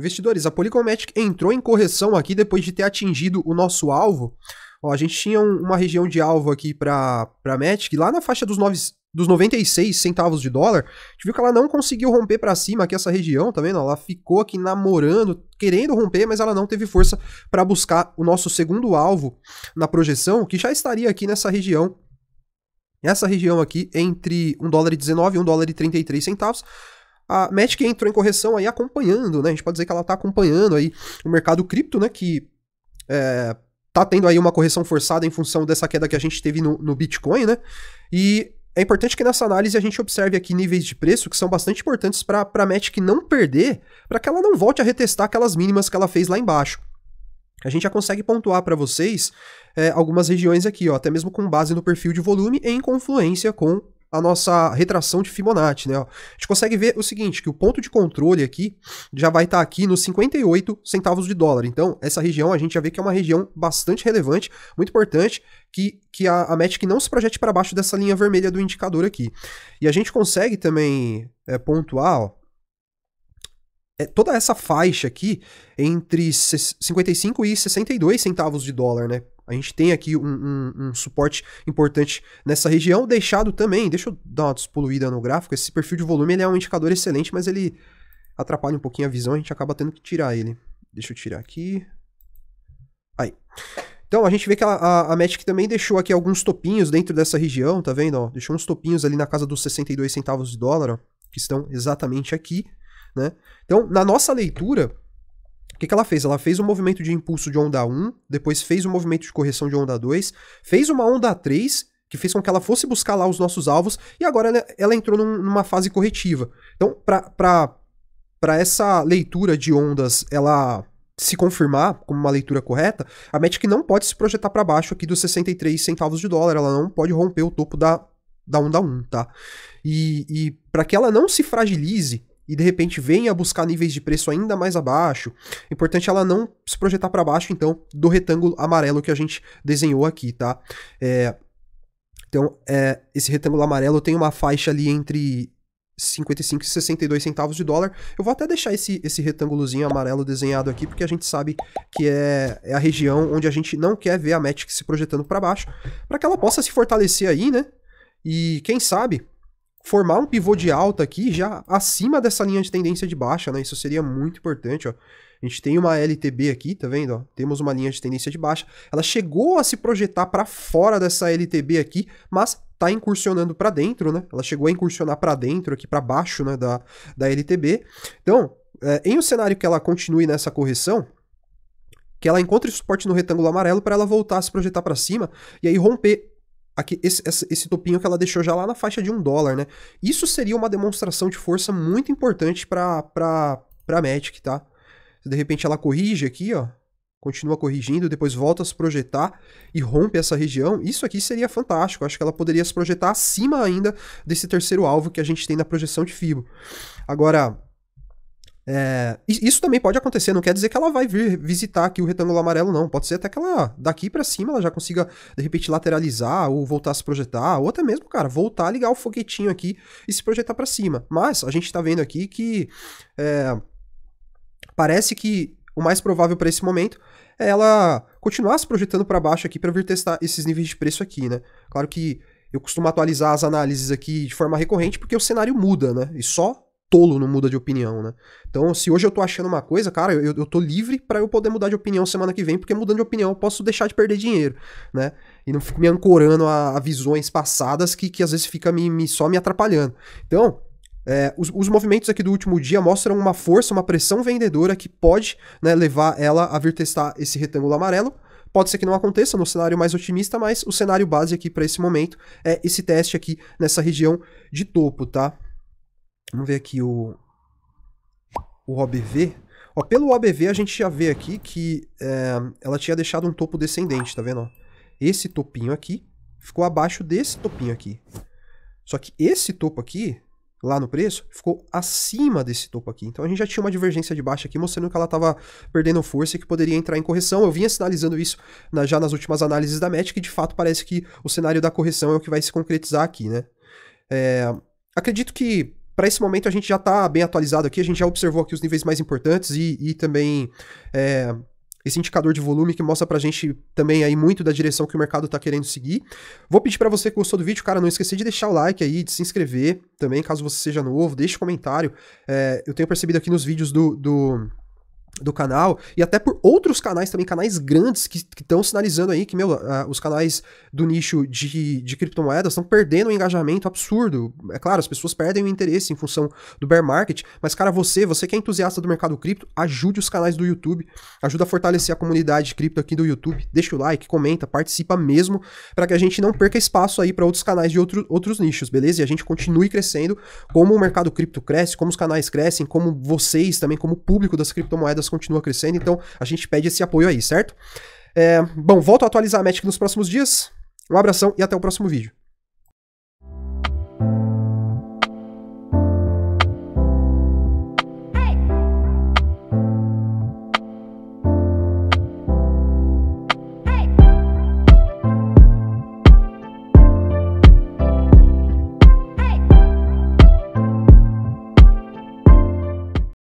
Investidores, a Polycomatic entrou em correção aqui depois de ter atingido o nosso alvo. Ó, a gente tinha um, uma região de alvo aqui para a Matic, lá na faixa dos, nove dos 96 centavos de dólar. A gente viu que ela não conseguiu romper para cima aqui essa região, tá vendo? Ela ficou aqui namorando, querendo romper, mas ela não teve força para buscar o nosso segundo alvo na projeção, que já estaria aqui nessa região. Essa região aqui entre 1 dólar e 19 e 1 dólar e 33 centavos a Matic entrou em correção aí acompanhando, né? A gente pode dizer que ela está acompanhando aí o mercado cripto, né? Que é, tá tendo aí uma correção forçada em função dessa queda que a gente teve no, no Bitcoin, né? E é importante que nessa análise a gente observe aqui níveis de preço que são bastante importantes para a Matic não perder, para que ela não volte a retestar aquelas mínimas que ela fez lá embaixo. A gente já consegue pontuar para vocês é, algumas regiões aqui, ó, até mesmo com base no perfil de volume em confluência com a nossa retração de Fibonacci, né? a gente consegue ver o seguinte, que o ponto de controle aqui já vai estar tá aqui nos 58 centavos de dólar. Então, essa região a gente já vê que é uma região bastante relevante, muito importante, que, que a, a Matic não se projete para baixo dessa linha vermelha do indicador aqui. E a gente consegue também é, pontuar, ó, é, toda essa faixa aqui entre 55 e 62 centavos de dólar, né? A gente tem aqui um, um, um, suporte importante nessa região, deixado também, deixa eu dar uma despoluída no gráfico, esse perfil de volume ele é um indicador excelente, mas ele atrapalha um pouquinho a visão, a gente acaba tendo que tirar ele. Deixa eu tirar aqui. Aí. Então a gente vê que a, a, a também deixou aqui alguns topinhos dentro dessa região, tá vendo? Ó, deixou uns topinhos ali na casa dos 62 centavos de dólar, ó, que estão exatamente aqui, né? Então, na nossa leitura, que, que ela fez? Ela fez o um movimento de impulso de onda 1, depois fez o um movimento de correção de onda 2, fez uma onda 3, que fez com que ela fosse buscar lá os nossos alvos, e agora ela, ela entrou num, numa fase corretiva. Então, para essa leitura de ondas, ela se confirmar como uma leitura correta, a Matic não pode se projetar para baixo aqui dos 63 centavos de dólar, ela não pode romper o topo da, da onda 1, tá? E, e para que ela não se fragilize e de repente venha buscar níveis de preço ainda mais abaixo. Importante ela não se projetar para baixo, então, do retângulo amarelo que a gente desenhou aqui, tá? É, então, é, esse retângulo amarelo tem uma faixa ali entre 55 e 62 centavos de dólar. Eu vou até deixar esse, esse retângulozinho amarelo desenhado aqui, porque a gente sabe que é, é a região onde a gente não quer ver a Matic se projetando para baixo, para que ela possa se fortalecer aí, né? E quem sabe formar um pivô de alta aqui já acima dessa linha de tendência de baixa, né? Isso seria muito importante, ó. A gente tem uma LTB aqui, tá vendo? Ó? Temos uma linha de tendência de baixa. Ela chegou a se projetar para fora dessa LTB aqui, mas tá incursionando para dentro, né? Ela chegou a incursionar para dentro aqui, para baixo, né, da, da LTB. Então, é, em um cenário que ela continue nessa correção, que ela encontre suporte no retângulo amarelo para ela voltar a se projetar para cima e aí romper aqui, esse, esse, topinho que ela deixou já lá na faixa de um dólar, né? Isso seria uma demonstração de força muito importante para pra, pra Magic, tá? De repente ela corrige aqui, ó. Continua corrigindo, depois volta a se projetar e rompe essa região. Isso aqui seria fantástico. Acho que ela poderia se projetar acima ainda desse terceiro alvo que a gente tem na projeção de FIBO. Agora, é, isso também pode acontecer, não quer dizer que ela vai vir visitar aqui o retângulo amarelo, não. Pode ser até que ela, daqui para cima, ela já consiga, de repente, lateralizar ou voltar a se projetar, ou até mesmo, cara, voltar a ligar o foguetinho aqui e se projetar para cima. Mas a gente tá vendo aqui que é, parece que o mais provável para esse momento é ela continuar se projetando para baixo aqui para vir testar esses níveis de preço aqui, né? Claro que eu costumo atualizar as análises aqui de forma recorrente porque o cenário muda, né? E só tolo não muda de opinião, né? Então, se hoje eu tô achando uma coisa, cara, eu, eu tô livre para eu poder mudar de opinião semana que vem, porque mudando de opinião eu posso deixar de perder dinheiro, né? E não fico me ancorando a, a visões passadas que, que às vezes fica me, me só me atrapalhando. Então, é, os, os, movimentos aqui do último dia mostram uma força, uma pressão vendedora que pode né, levar ela a vir testar esse retângulo amarelo. Pode ser que não aconteça no cenário mais otimista, mas o cenário base aqui para esse momento é esse teste aqui nessa região de topo, tá? Vamos ver aqui o, o OBV. Ó, pelo OBV a gente já vê aqui que é, ela tinha deixado um topo descendente, tá vendo? Ó? Esse topinho aqui ficou abaixo desse topinho aqui. Só que esse topo aqui, lá no preço, ficou acima desse topo aqui. Então a gente já tinha uma divergência de baixa aqui, mostrando que ela estava perdendo força e que poderia entrar em correção. Eu vinha sinalizando isso na, já nas últimas análises da Magic, e de fato parece que o cenário da correção é o que vai se concretizar aqui, né? É, acredito que para esse momento a gente já está bem atualizado aqui, a gente já observou aqui os níveis mais importantes e, e também é, esse indicador de volume que mostra pra gente também aí muito da direção que o mercado tá querendo seguir. Vou pedir para você que gostou do vídeo, cara, não esquecer de deixar o like aí, de se inscrever também, caso você seja novo, deixe comentário. É, eu tenho percebido aqui nos vídeos do, do do canal e até por outros canais também, canais grandes que estão sinalizando aí que, meu, uh, os canais do nicho de, de criptomoedas estão perdendo um engajamento absurdo. É claro, as pessoas perdem o interesse em função do bear market, mas, cara, você, você que é entusiasta do mercado cripto, ajude os canais do YouTube, ajuda a fortalecer a comunidade cripto aqui do YouTube, deixa o like, comenta, participa mesmo, para que a gente não perca espaço aí para outros canais de outro, outros nichos, beleza? E a gente continue crescendo, como o mercado cripto cresce, como os canais crescem, como vocês também, como o público das criptomoedas continua crescendo, então a gente pede esse apoio aí, certo? É, bom, volto a atualizar a Magic nos próximos dias. Um abração e até o próximo vídeo.